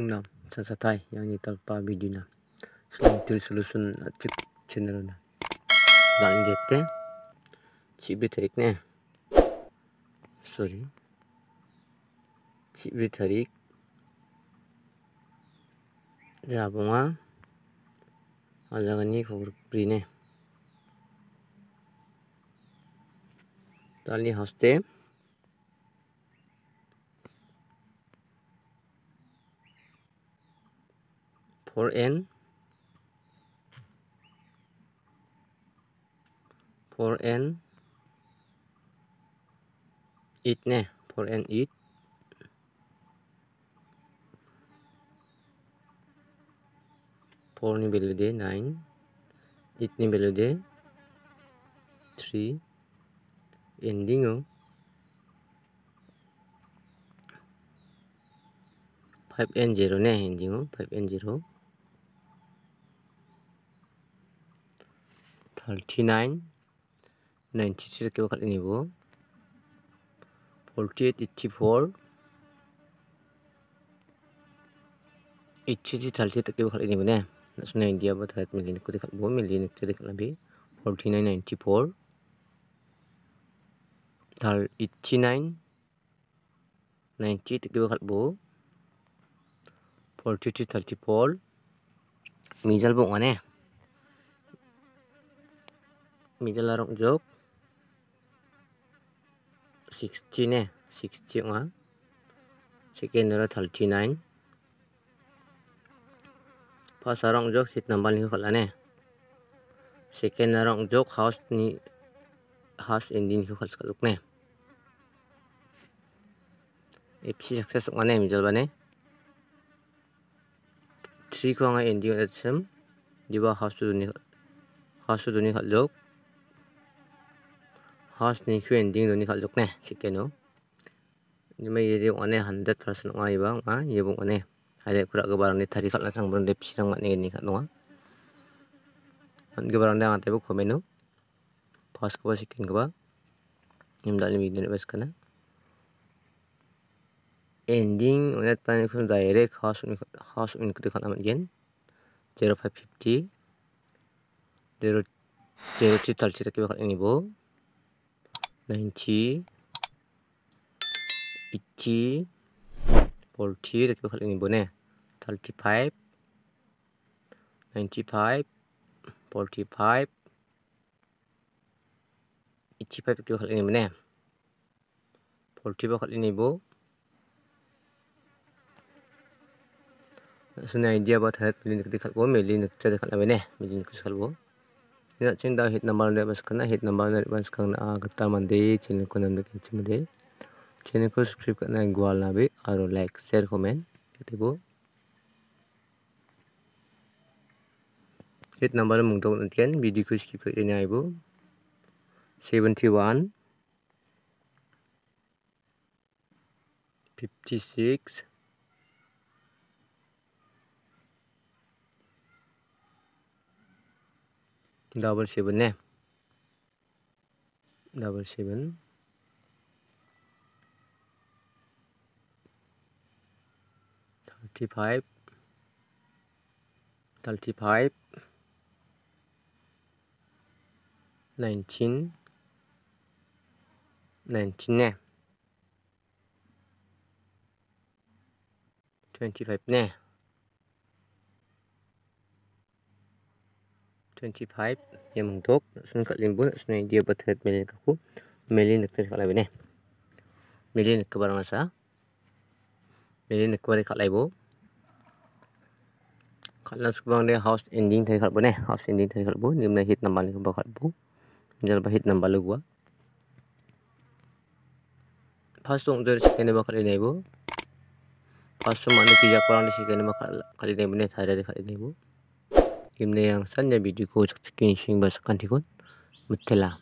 sungnam sa satai yang ni video na sunam til solution at chip channel na dan gete chibi tarik na sorry chibi tarik jabunga ajagani khobur prine tali haste for n four n it nè for n it for ni value 9 it ni value 3 ending 5 n 0 nè ending 5 n 0 39 97개 bakal ini bu 48 84 ini bu ne nasuna india bu tahat milin ku dekat bu milin ku dekat labi 49 94 tal 89 90 tak kebakal bu 42 34 mizal bu ngane middle arok jok 60 ne 60 nga second ra 39 first arok jok hit number ni khola ne second arok jok house ni house ending ki khols kaluk ne FC success nga ne middle ba ne 3 ko nga ending at sem diba house ni house ni khalok ꯍꯥꯎꯁꯅꯤ ꯁꯨ ending do ni khal luk ne sikke no ni mai yeri one 100% ngai ba ma yebung one hale kura ga barang ni thari khal na sang bang de pisirang mat ni ni khal no an ga barang da ngate bu khome no pas ko sikin ga ba nim dal mi ne bas kana ending unet pan khun direct house un house un kri khal amat gen 0550 0 0 3 tal chi ta ki ba ini bo 90, 80, 40 이렇게 바꾸는 이번에 35, 95, 45, 25 이렇게 바꾸는 이번에 45 바꾸는 이부 Sunai dia buat hati milik dekat gua milik nak cakap nak mana milik nak cakap Ya cinta hit namal ne pas kena hit namal ne pas kena a gata mandi channel ko nam dekin chim de channel ko subscribe kena gual nabi be like share komen kete bo hit namal mung nanti kan video ku skip ko ene seventy one fifty six double स े e न ने double seven थ र ् e ी five thirty five nineteen nineteen ने twenty five ने 25 yang mengdok nak sun kat limbo nak sunai dia berterat melin ke aku melin nak kat labe ni melin ke barang masa melin ke barang kat laibo kat las dia house ending thai kat bo ne house ending thai kat bo ni mai hit number ni kat bo jal ba hit number lu gua first song dari ni bakal kat bu first song mana kijak barang di second ba kat ni ne thai dari kat bu 김내양 싼야미리고 적축기인 시행바삭한 티곤 무텔라